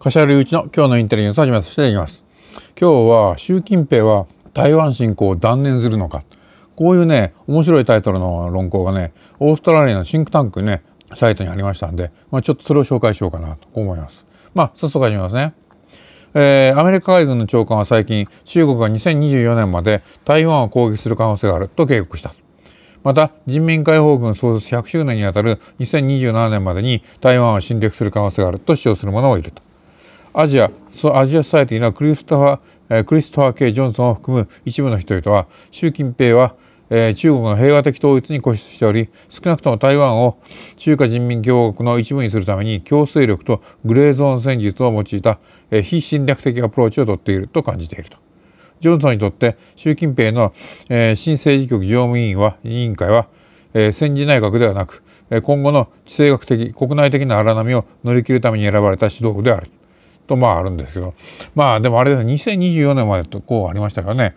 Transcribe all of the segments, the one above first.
柏流一の今日のインテリジェンスを始めさせていきます今日は習近平は台湾侵攻を断念するのかこういうね面白いタイトルの論考がねオーストラリアのシンクタンクねサイトにありましたんで、まあ、ちょっとそれを紹介しようかなと思いますまあ早速始めますねえー、アメリカ海軍の長官は最近中国が2024年まで台湾を攻撃する可能性があると警告したまた人民解放軍創設100周年にあたる2027年までに台湾を侵略する可能性があると主張する者もいるとアジアそのアジアサイティのクリストファー・クリストファー・ケイ・ジョンソンを含む一部の人々は習近平は中国の平和的統一に固執しており少なくとも台湾を中華人民共和国の一部にするために強制力とグレーゾーン戦術を用いた非侵略的アプローチをとっていると感じていると。ジョンソンにとって習近平の、えー、新政治局常務委員は委員会は、えー、戦時内閣ではなく今後の地政学的国内的な荒波を乗り切るために選ばれた指導部であるとまああるんですけどまあでもあれですね2024年までとこうありましたからね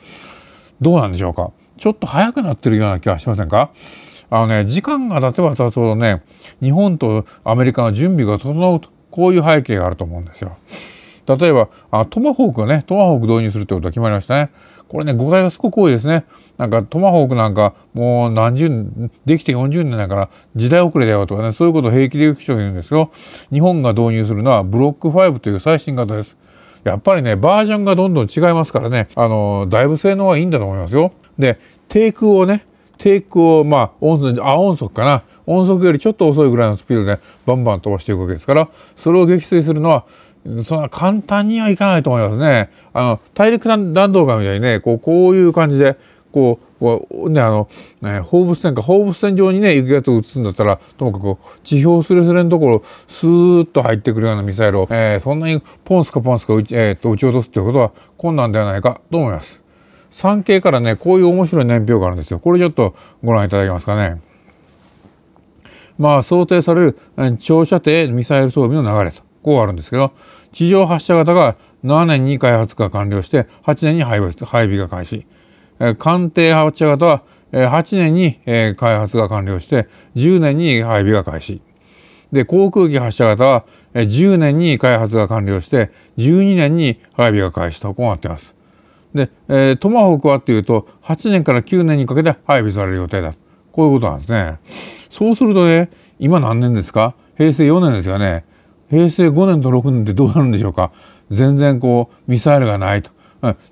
どうなんでしょうかちょっと早くなってるような気はしませんかあのね時間が経てば経つほどね日本とアメリカの準備が整うとこういう背景があると思うんですよ。例えばあトマホークねトマホーク導入するってことは決まりましたね。これね誤解がすごく多いですね。なんかトマホークなんかもう何十できて40年だから時代遅れだよとかねそういうことを平気で言う人がいるんですよ。日本が導入するのはブロック5という最新型です。やっぱりねバージョンがどんどん違いますからねあのだいぶ性能はいいんだと思いますよ。で低空をね低空をまあ音あ音速かな音速よりちょっと遅いぐらいのスピードでバンバン飛ばしていくわけですからそれを撃墜するのはそんな簡単にはいかないと思いますね。あの大陸弾道がみたいにねこうこういう感じでこうねあの、ね、放物線か放物線上にね行くやつを撃つんだったらともかく地表すれすれのところスーッと入ってくるようなミサイルを、えー、そんなにポンスかポンスか撃ち,、えー、と撃ち落とすということは困難ではないかと思います。産経からねこういう面白い年表があるんですよ。これちょっとご覧いただけますかね。まあ想定される長射程ミサイル装備の流れと。こうあるんですけど地上発射型が7年に開発が完了して8年に配備が開始艦艇発射型は8年に開発が完了して10年に配備が開始で航空機発射型は10年に開発が完了して12年に配備が開始とこうなっています。で、えトマホークはっていうと8年から9年にかけて配備される予定だこういうことなんですね。そうするとね今何年ですか平成4年ですよね平成5年と6年ってどうなるんでしょうか全然こうミサイルがないと。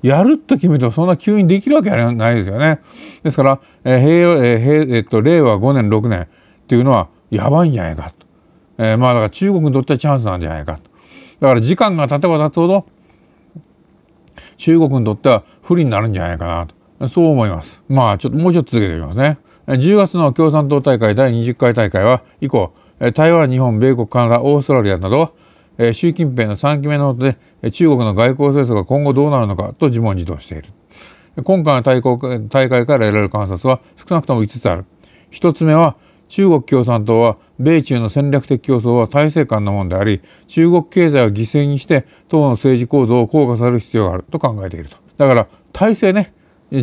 やるって決めてもそんな急にできるわけないですよね。ですから、えー平えー平えっと、令和5年6年っていうのはやばいんじゃないかと。えー、まあだから中国にとってはチャンスなんじゃないかと。だから時間が経てば経つほど中国にとっては不利になるんじゃないかなとそう思います。まあちょっともうちょっと続けてみますね。10月の共産党大会第20回大会は以降台湾、日本、米国、カナダ、オーストラリアなど、は、習近平の3期目のことで中国の外交政策が今後どうなるのかと自問自答している。今回の大大会から得られる観察は少なくとも5つある。1つ目は中国共産党は米中の戦略的競争は体制間のものであり中国経済を犠牲にして党の政治構造を強化される必要があると考えていると。だから体制ね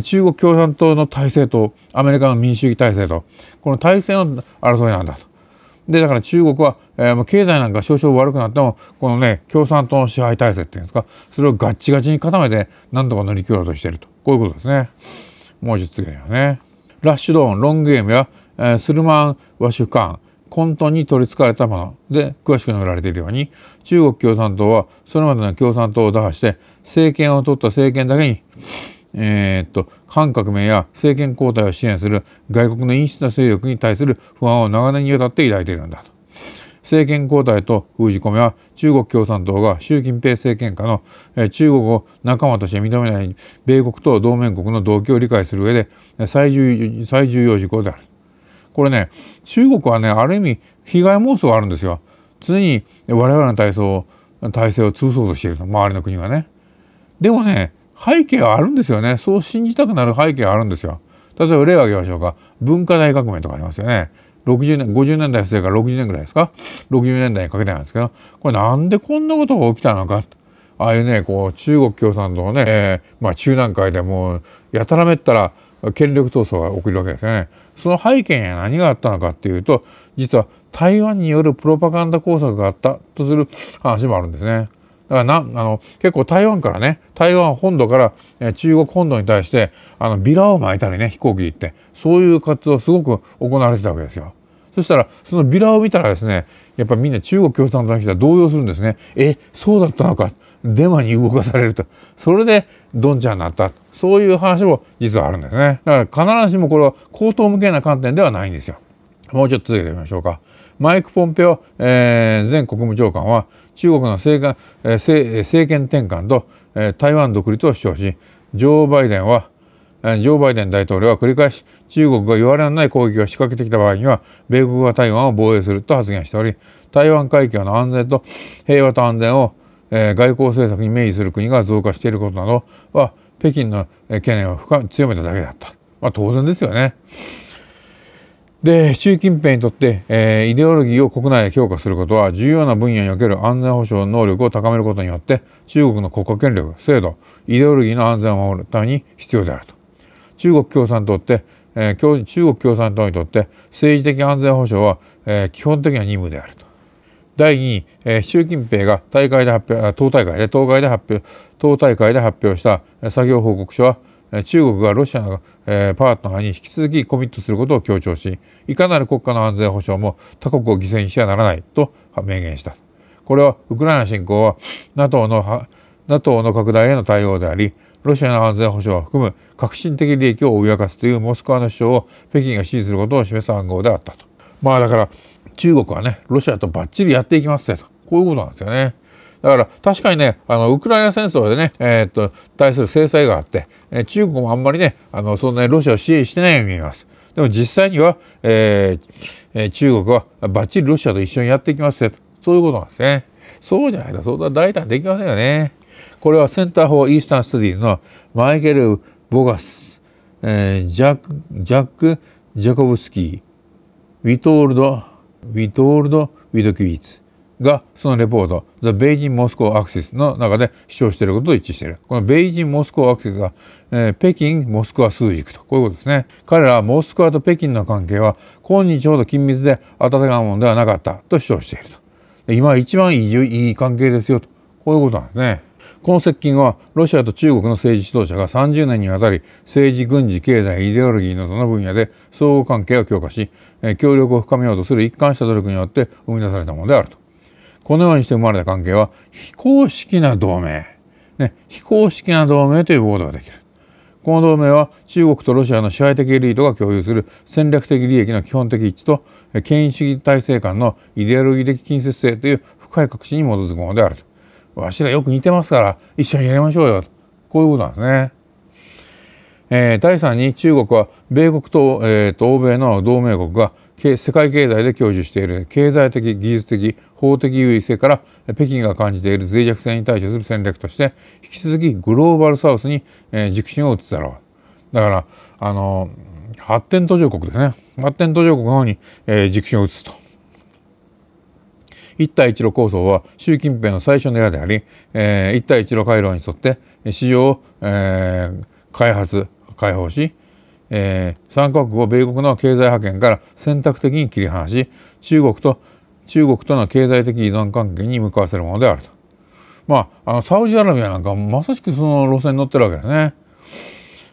中国共産党の体制とアメリカの民主主義体制とこの体制の争いなんだと。で、だから中国は、えー、経済なんか少々悪くなっても、このね、共産党の支配体制っていうんですか、それをガッチガチに固めて、なんとか乗り切ろうとしていると。こういうことですね。もう一つはね。ラッシュドーン、ロングゲームや、えー、スルマン・ワシュカン、混沌に取り憑かれたもので詳しく述べられているように中国共産党はそれまでの共産党を打破して政権を取った政権だけにえー、っと反革命や政権交代を支援する外国の陰湿な勢力に対する不安を長年にわたって抱いているんだと。政権交代と封じ込めは中国共産党が習近平政権下の中国を仲間として認めない米国と同盟国の動機を理解する上で最重最重要事項である。これね中国はねある意味被害妄想があるんですよ。常に我々の体制を体制を潰そうとしている周りの国はね。でもね背景あるんですよねそう信じたくなる背景あるんですよ例えば例を挙げましょうか文化大革命とかありますよね60年50年代末から60年ぐらいですか60年代にかけてなんですけどこれなんでこんなことが起きたのかああいうねこう中国共産党ね、えー、まあ、中南海でもうやたらめったら権力闘争が起きるわけですよね。その背景には何があったのかっていうと実は台湾によるプロパガンダ工作があったとする話もあるんですね。だからなあの結構台湾からね台湾本土から、え中国本土に対してあのビラを巻いたりね飛行機で行ってそういう活動すごく行われてたわけですよ。そしたらそのビラを見たらですねやっぱみんな中国共産党の人は動揺するんですね。えそうだったのかデマに動かされるとそれでドンちゃんになったそういう話も実はあるんですね。だから必ずしもこれは口頭向けな観点ではないんですよ。もうちょっと続けてみましょうか。マイク・ポンペオ、えー、前国務長官は中国の政権政権転換と台湾独立を主張しジョー・バイデンはジョー・バイデン大統領は繰り返し中国が言われない攻撃を仕掛けてきた場合には米国が台湾を防衛すると発言しており台湾海峡の安全と平和と安全を外交政策に明示する国が増加していることなどは北京の懸念を強めただけだった、まあ、当然ですよね。で習近平にとって、えー、イデオロギーを国内で強化することは重要な分野における安全保障能力を高めることによって中国の国家権力制度イデオロギーの安全を守るために必要であると中国共産党って、えー、中国共産党にとって政治的安全保障は、えー、基本的な任務であると第2に、えー、習近平が大会で発表党大会で党会で発表党大会で発表した作業報告書は中国がロシアのパートナーに引き続きコミットすることを強調しいかなる国家の安全保障も他国を犠牲にしてはならないと明言したこれはウクライナ侵攻は NATO の NATO の拡大への対応でありロシアの安全保障を含む革新的利益を脅かすというモスクワの主張を北京が支持することを示す暗号であったとまあだから中国はねロシアとばっちりやっていきますよとこういうことなんですよね。だから確かにね、あのウクライナ戦争でね、えー、っと対する制裁があって、え中国もあんまりね、あのそんなにロシアを支援してないように見えます。でも実際には、えー、中国はバッチリロシアと一緒にやっていきますよそういうことなんですね。そうじゃないと、そんな大胆できませんよね。これはセンター・フォー・イースタン・スタディのマイケル・ボガス、えー、ジャック・ジャック・ジャコブスキー、ウィトールド・ウィトールド・ウィドキビッツ。がそのレポート「The Beijing Moscow Axis」の中で主張していることと一致しているこの「ベイジン・モスクワ・アクセスは」えー、北京モスクワ数軸」とこういうことですね彼らはモスクワと北京の関係は今日ほど緊密で温かいものではなかったと主張していると今一番いいいい関係ですよとこういうことなんですねこの接近はロシアと中国の政治指導者が30年にわたり政治軍事経済イデオロギーなどの分野で相互関係を強化し協力を深めようとする一貫した努力によって生み出されたものであるとこのようにして生まれた関係は非公式な同盟、ね、非公式な同盟ということができる。この同盟は中国とロシアの支配的エリートが共有する戦略的利益の基本的一致と権威主義体制間のイデオロギー的近接性という深い確信に基づくものであると。わしらよく似てますから一緒にやりましょうよとこういうことなんですね。えー、第3に中国は米国と,、えー、と欧米の同盟国が世界経済で享受している経済的技術的法的優位性から北京が感じている脆弱性に対処する戦略として引き続きグローバルサウスに、えー、軸心を移すだろうだからあの発展途上国ですね発展途上国の方に、えー、軸心を移すと。一帯一路構想は習近平の最初の矢であり、えー、一帯一路回廊に沿って市場を、えー、開発開放しえー、三国を米国の経済覇権から選択的に切り離し中国と中国との経済的依存関係に向かわせるものであると。まあ、あのサウジアラビアなんかまさしくその路線に乗ってるわけですね。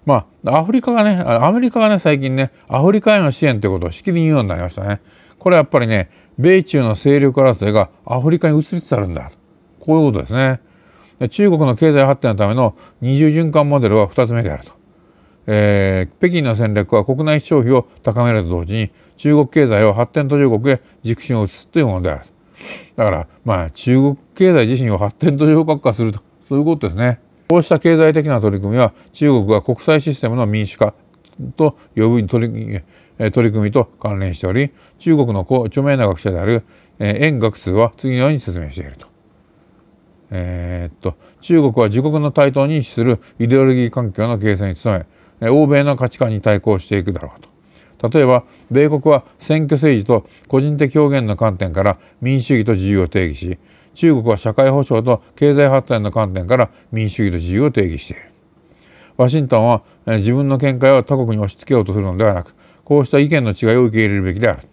まあ、アフリカがね、アメリカがね、最近ね、アフリカへの支援ということをしきりに言うようになりましたね。これやっぱりね、米中の勢力争いがアフリカに移りつつあるんだ。こういうことですね。中国の経済発展のための二重循環モデルは2つ目であると。えー、北京の戦略は国内消費を高めると同時に中国経済を発展途上国へ軸心を移すというものであるだからまあ中国経済自身を発展途上国化するとそういうことですねこうした経済的な取り組みは中国が国際システムの民主化と呼ぶ取り取り組みと関連しており中国の著名な学者である円学通は次のように説明していると。えー、っと中国は自国の台頭に位置するイデオロギー環境の形成に努め欧米の価値観に対抗していくだろうと。例えば米国は選挙政治と個人的表現の観点から民主主義と自由を定義し中国は社会保障と経済発展の観点から民主主義と自由を定義している。ワシントンは自分の見解を他国に押し付けようとするのではなくこうした意見の違いを受け入れるべきである。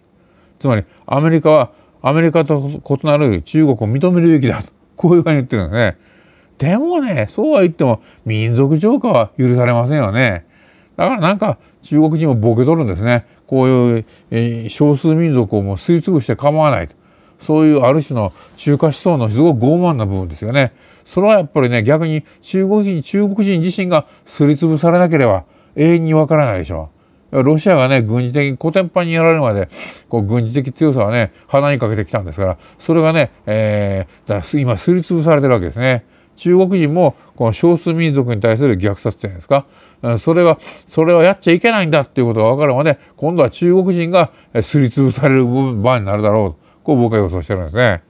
つまりアメリカはアメリカと異なる中国を認めるべきだとこういうふうに言ってるんですね。でもねそうは言っても民族浄化は許されませんよね。だからなんか中国人もボケ取るんですねこういう、少数民族をもう吸い潰して構わないとそういうある種の中華思想のすごく傲慢な部分ですよねそれはやっぱりね逆に中国人中国人自身がすり潰されなければ永遠にわからないでしょうロシアがね軍事的古典版にやられるまでこう軍事的強さはね鼻にかけてきたんですからそれがね、えー、今すり潰されてるわけですね。中国人もこの少数民族に対する虐殺じゃないですかそれはそれはやっちゃいけないんだっていうことが分かるまで今度は中国人がすり潰される場になるだろうとこう僕は予想してるんですね。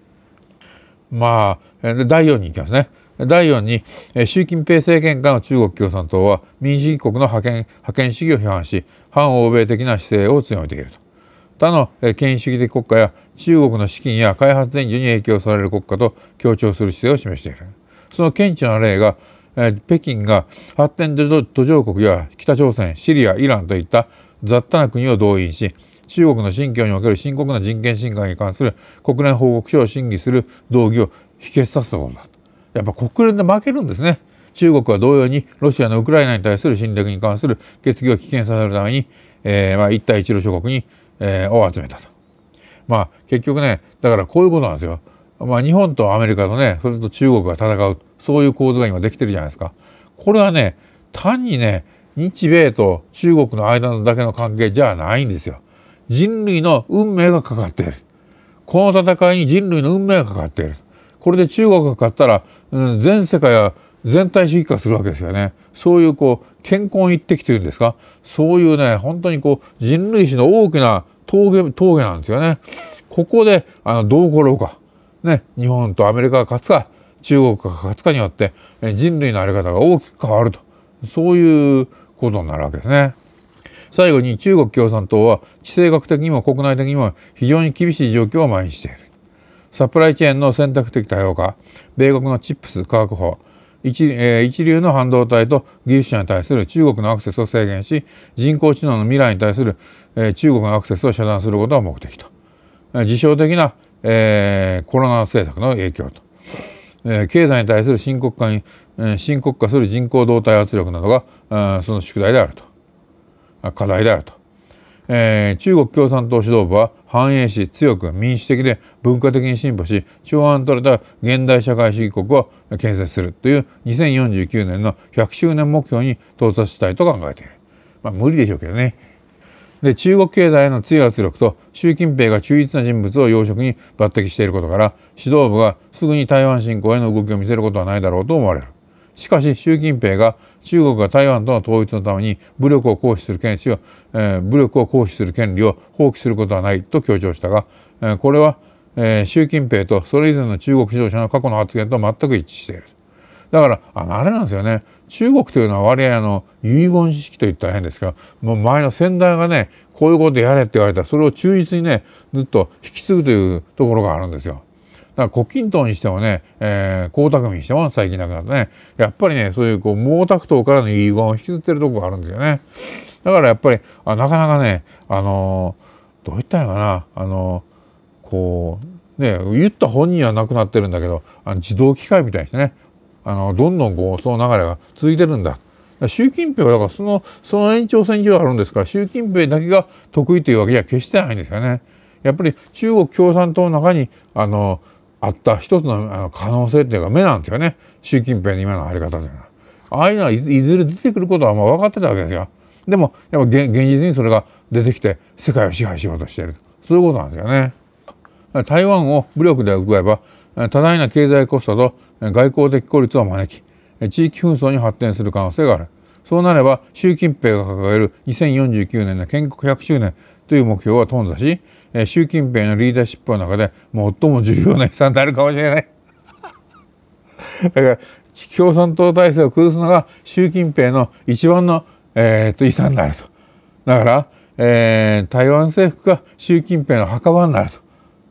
まあ第4に行きますね。第4に習近平政権下の中国共産党は民主主義国の覇権覇権主義を批判し反欧米的な姿勢を強めていると。他の権威主義的国家や中国の資金や開発援助に影響される国家と強調する姿勢を示している。その顕著な例が、えー、北京が発展途上国や北朝鮮シリアイランといった雑多な国を動員し中国の新疆における深刻な人権侵害に関する国連報告書を審議する動議を否決させたことだやっぱ国連で負けるんですね中国は同様にロシアのウクライナに対する侵略に関する決議を棄権させるために、えー、まあ、一帯一路諸国に、えー、を集めたとまあ結局ねだからこういうことなんですよまあ、日本とアメリカとねそれと中国が戦うそういう構図が今できてるじゃないですか。これはね単にね日米と中国の間だけの関係じゃないんですよ。人類の運命がかかっている。この戦いに人類の運命がかかっている。これで中国が勝ったら、うん、全世界は全体主義化するわけですよね。そういうこう健康一滴というんですかそういうね本当にこう人類史の大きな峠峠なんですよね。ここであのどうこかね、日本とアメリカが勝つか中国が勝つかによって人類の在り方が大きく変わるとそういうことになるわけですね。最後に中国共産党は地政学的にも国内的にも非常に厳しい状況を蔓延している。サプライチェーンの選択的多様化、米国のチップス価格法、一,、えー、一流の半導体と技術者に対する中国のアクセスを制限し人工知能の未来に対する、えー、中国のアクセスを遮断することが目的と、えー、自称的なえー、コロナ政策の影響と、えー、経済に対する深刻化に、えー、深刻化する人口動態圧力などがその宿題であると課題であると、えー、中国共産党指導部は繁栄し強く民主的で文化的に進歩し長安取れた現代社会主義国を建設するという2049年の100周年目標に到達したいと考えている。まあ無理でしょうけどね。で中国経済への強い圧力と習近平が忠実な人物を要職に抜擢していることから指導部がすぐに台湾侵攻への動きを見せることはないだろうと思われる。しかし習近平が中国が台湾との統一のために武力を行使する権利を、えー、武力を行使する権利を放棄することはないと強調したが、えー、これは、えー、習近平とそれ以前の中国指導者の過去の発言と全く一致している。だからああれなんですよね中国というのは割合の遺言式と言ったら変ですがもう前の先代がねこういうことやれって言われたらそれを忠実にねずっと引き継ぐというところがあるんですよ。だから胡錦涛にしてもね、えー、江沢民にしても最近なくなったねやっぱりねそういうこう毛沢東からの遺言を引きずってるとこがあるんですよね。だからやっぱりあなかなかねあのー、どういったんやかなあのー、こうね言った本人は亡くなってるんだけどあの自動機械みたいにしてねあのどんどんこうその流れが続いてるんだ習近平はだからそのその延長線上あるんですから習近平だけが得意というわけじゃ決してないんですよね。やっぱり中国共産党の中にあのあった一つの可能性っていうか目なんですよね習近平の今のあり方というのは。ああいうのはいずれ出てくることはまあ分かってたわけですよ。でもやっぱ現実にそれが出てきて世界を支配しようとしているそういうことなんですよね。台湾を武力で奪えば多大な経済コストと外交的孤立を招き地域紛争に発展する可能性があるそうなれば習近平が掲げる2049年の建国100周年という目標は頓挫し習近平のリーダーシップの中で最も重要な遺産であるかもしれない だから共産党体制を崩すのが習近平の一番の、えー、と遺産であるとだから、えー、台湾政府が習近平の墓場になると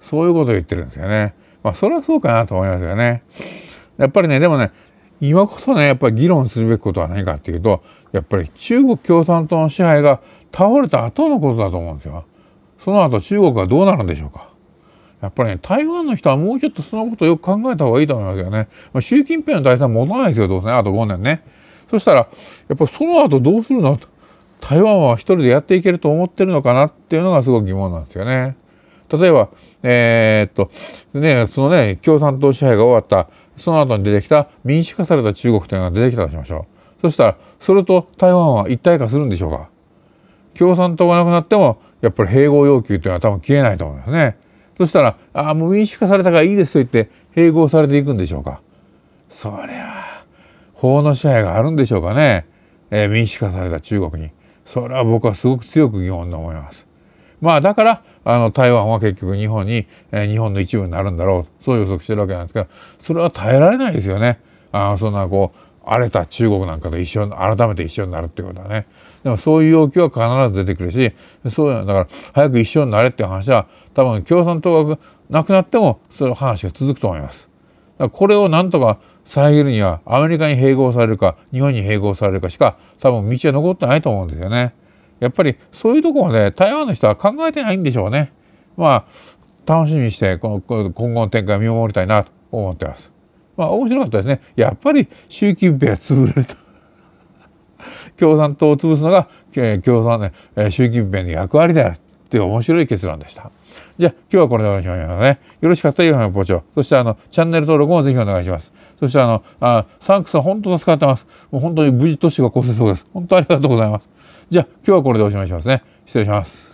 そういうことを言ってるんですよね。まあ、それはそうかなと思いますよね。やっぱりねでもね今こそねやっぱり議論するべきことは何かっていうとやっぱり中国共産党の支配が倒れた後のことだと思うんですよ。その後中国はどうなるんでしょうか。やっぱりね台湾の人はもうちょっとそのことをよく考えた方がいいと思いますよね。まあ、習近平の体戦は持たないですよどうせねあと5年ね。そしたらやっぱその後どうするの台湾は一人でやっていけると思ってるのかなっていうのがすごい疑問なんですよね。例えば、えー、っと、ね、そのね、共産党支配が終わった、その後に出てきた民主化された中国というのが出てきたとしましょう。そしたら、それと台湾は一体化するんでしょうか。共産党がなくなっても、やっぱり併合要求というのは多分消えないと思いますね。そしたら、ああ、もう民主化されたからいいですと言って、併合されていくんでしょうか。そりゃ、法の支配があるんでしょうかね。えー、民主化された中国に。それは僕はすごく強く疑問に思います。まあだからあの台湾は結局日本に、え日本の一部になるんだろうそう予測してるわけなんですけどそれは耐えられないですよねあそんなこう荒れた中国なんかと一緒改めて一緒になるっていうことはねでもそういう要求は必ず出てくるしそうだから早く一緒になれっていう話は多分共産党がなくなってもその話が続くと思います。だからこれをなんとか遮るにはアメリカに併合されるか日本に併合されるかしか多分道は残ってないと思うんですよね。やっぱりそういうとこはね台湾の人は考えてないんでしょうね。まあ楽しみにしてこの今後の展開を見守りたいなと思ってます。まあ面白かったですね。やっぱり習近平は潰れると。共産党を潰すのが、え共産ね、習近平の役割であるという面白い結論でした。じゃあ今日はこれでお願いしますね。よろしかったらヨハネ校長。そしてあのチャンネル登録もぜひお願いします。そしてあのあサンクスは本当助かってます。もう本当に無事都市が構せそうです。本当ありがとうございます。じゃあ今日はこれでおしまいしますね。失礼します。